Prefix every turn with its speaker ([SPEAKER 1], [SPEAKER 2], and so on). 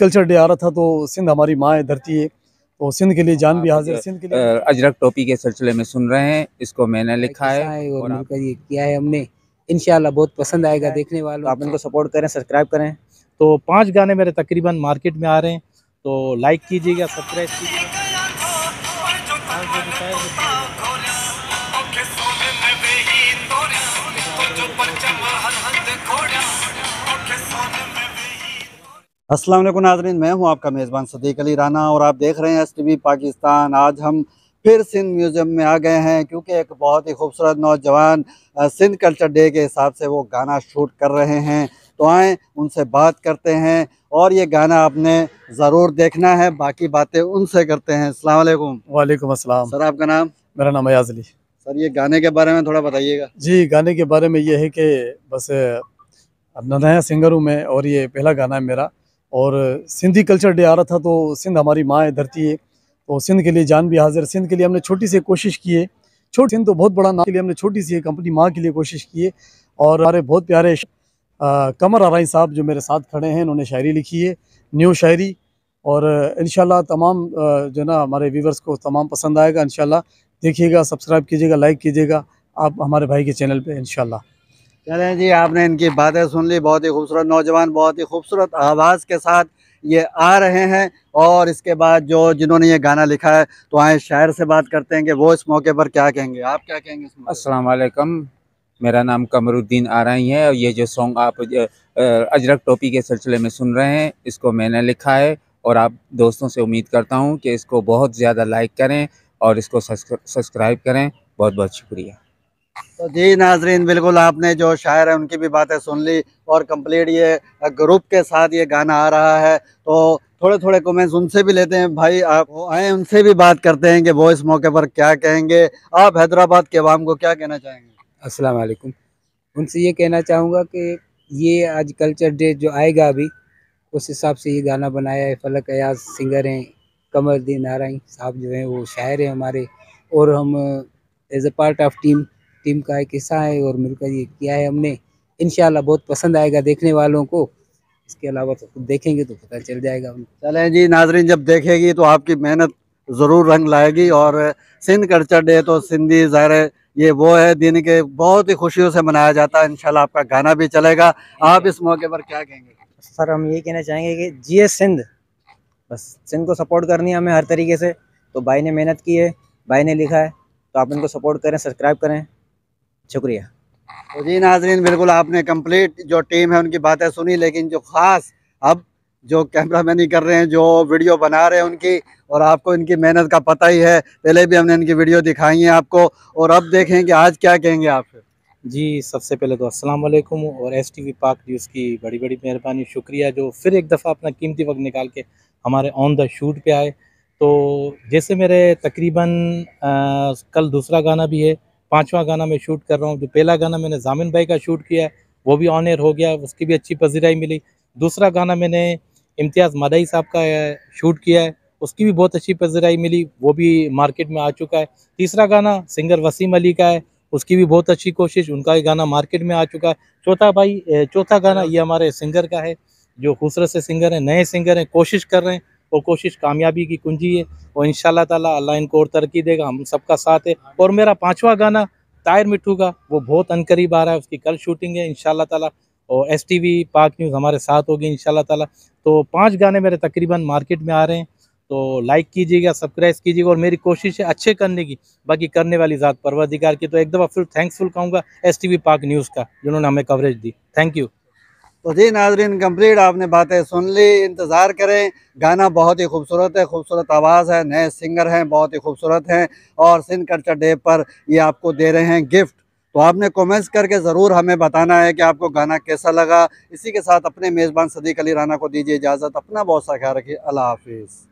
[SPEAKER 1] culture day आ रहा था तो सिंध हमारी माँ धरती है तो सिंध के लिए जान भी हाजिर सिंध के
[SPEAKER 2] लिए अजरक टोपी के सिलसिले में सुन रहे हैं इसको मैंने लिखा है, और, और
[SPEAKER 1] ये किया है हमने
[SPEAKER 3] इनशाला बहुत पसंद आएगा देखने वालों तो आप इनको सपोर्ट करें सब्सक्राइब करें तो पाँच गाने मेरे तकरीबन मार्केट में आ रहे हैं तो लाइक कीजिएगा सब्सक्राइब कीजिएगा
[SPEAKER 2] असलम नाजरीन मैं हूं आपका मेज़बान सदीक अली राना और आप देख रहे हैं एस टी पाकिस्तान आज हम फिर सिंध म्यूज़ियम में आ गए हैं क्योंकि एक बहुत ही खूबसूरत नौजवान सिंध कल्चर डे के हिसाब से वो गाना शूट कर रहे हैं तो आएँ उनसे बात करते हैं और ये गाना आपने ज़रूर देखना है बाकी बातें उनसे करते हैं अलैक्म वालेकुम अस्सलाम सर
[SPEAKER 1] आपका नाम मेरा नाम अयाज अली
[SPEAKER 2] सर ये गाने के बारे में थोड़ा बताइएगा
[SPEAKER 1] जी गाने के बारे में ये है कि बस नया सिंगर हूँ मैं और ये पहला गाना है मेरा और सिंधी कल्चर डे आ रहा था तो सिंध हमारी माँ है धरती है तो सिंध के लिए जान भी हाजिर सिंध के लिए हमने छोटी सी कोशिश की है छोटी सिंध तो बहुत बड़ा नाम के लिए हमने छोटी सी कंपनी माँ के लिए कोशिश की है और हमारे बहुत प्यारे आ, कमर आरई साहब जो मेरे साथ खड़े हैं इन्होंने शायरी लिखी है न्यू शायरी और इन तमाम जो ना हमारे व्यूवर्स को तमाम पसंद आएगा इन देखिएगा सब्सक्राइब कीजिएगा लाइक कीजिएगा आप हमारे भाई के चैनल पर इनशाला
[SPEAKER 2] चलें जी आपने इनकी बातें सुन ली बहुत ही खूबसूरत नौजवान बहुत ही खूबसूरत आवाज़ के साथ ये आ रहे हैं और इसके बाद जो जिन्होंने ये गाना लिखा है तो आए शायर से बात करते हैं कि वो इस मौके पर क्या कहेंगे आप क्या कहेंगे असलकम मेरा नाम कमरुद्दीन आरई है और ये जो सॉन्ग आप अजरक टोपी के सिलसिले में सुन रहे हैं इसको मैंने लिखा है और आप दोस्तों से उम्मीद करता हूँ कि इसको बहुत ज़्यादा लाइक करें और इसको सब्सक्राइब करें बहुत बहुत शुक्रिया तो जी नाजरीन बिल्कुल आपने जो शायर है उनकी भी बातें सुन ली और कंप्लीट ये ग्रुप के साथ ये गाना आ रहा है तो थोड़े थोड़े कमेंट्स उनसे भी लेते हैं भाई आप आए उनसे भी बात करते हैं कि वो इस मौके पर क्या कहेंगे आप हैदराबाद के अवाम को क्या कहना चाहेंगे
[SPEAKER 1] अस्सलाम वालेकुम उनसे
[SPEAKER 3] ये कहना चाहूँगा कि ये आज कल्चर डे जो आएगा अभी उस हिसाब से ये गाना बनाया है फलक अयाज सिंगर हैं कमर दी नारायण साहब जो हैं वो शायर हैं हमारे और हम as a part of team team का एक हिस्सा है और मिलकर ये किया है हमने इन बहुत पसंद आएगा देखने वालों को इसके अलावा तो खुद देखेंगे तो पता चल
[SPEAKER 2] जाएगा चलें जी नाजरीन जब देखेगी तो आपकी मेहनत ज़रूर रंग लाएगी और सिंध कल्चर डे तो सिंधी ज़ाहिर ये वो है दिन के बहुत ही खुशियों से मनाया जाता है इनशाला आपका गाना भी चलेगा आप इस मौके पर क्या कहेंगे सर हम
[SPEAKER 3] ये कहना चाहेंगे कि जिए सिंध बस सिंध को सपोर्ट करनी है हमें हर तरीके से तो भाई ने मेहनत की है भाई ने लिखा है
[SPEAKER 2] तो आप इनको सपोर्ट करें सब्सक्राइब करें शुक्रिया तो जी नाजरीन बिल्कुल आपने कंप्लीट जो टीम है उनकी बातें सुनी लेकिन जो ख़ास अब जो कैमरा मैनी कर रहे हैं जो वीडियो बना रहे हैं उनकी और आपको इनकी मेहनत का पता ही है पहले भी हमने इनकी वीडियो दिखाई है आपको और अब देखें कि आज क्या कहेंगे आप जी सबसे पहले तो
[SPEAKER 3] अस्सलाम वालेकुम और S T V Pak news की बड़ी बड़ी मेहरबानी शुक्रिया जो फिर एक दफ़ा अपना कीमती वक्त निकाल के हमारे ऑन द शूट पे आए तो जैसे मेरे तकरीबन आ, कल दूसरा गाना भी है पाँचवा गाना मैं शूट कर रहा हूँ जो पहला गाना मैंने जामिन भाई का शूट किया है वो भी ऑन एयर हो गया उसकी भी अच्छी पजीराई मिली दूसरा गाना मैंने इम्तियाज़ मदई साहब का शूट किया है उसकी भी बहुत अच्छी पजीराई मिली वो भी मार्केट में आ चुका है तीसरा गाना सिंगर वसीम अली का है उसकी भी बहुत अच्छी कोशिश उनका भी गाना मार्केट में आ चुका है चौथा भाई चौथा गाना ये हमारे सिंगर का है जो खूबसूरत से सिंगर हैं नए सिंगर हैं कोशिश कर रहे हैं और कोशिश कामयाबी की कुंजी है और इन ताला अल्लाह इनको और तरक्की देगा हम सबका साथ है और मेरा पाँचवा गाना तायर मिट्टू का वो बहुत अनकरीब आ रहा है उसकी कल शूटिंग है इन ताला और S T V Pak news हमारे साथ होगी इन ताला तो पाँच गाने मेरे तकरीबन मार्केट में आ रहे हैं तो लाइक कीजिएगा सब्सक्राइब कीजिएगा और मेरी कोशिश है अच्छे करने की बाकी करने वाली ज़ात परवाधिकार की तो एक दफ़ा फिर थैंक्सफुल कहूँगा S T V Pak news का जिन्होंने
[SPEAKER 2] हमें कवरेज दी थैंक यू तो जी नाजरीन कम्प्लीट आपने बातें सुन ली इंतज़ार करें गाना बहुत ही खूबसूरत है खूबसूरत आवाज़ है नए सिंगर हैं बहुत ही खूबसूरत हैं और सिंध कल्चर डे पर ये आपको दे रहे हैं गिफ्ट तो आपने कमेंट्स करके ज़रूर हमें बताना है कि आपको गाना कैसा लगा इसी के साथ अपने मेज़बान सदीक अली राना को दीजिए इजाज़त अपना बहुत सा ख्याल रखिए अल्लाह हाफिज़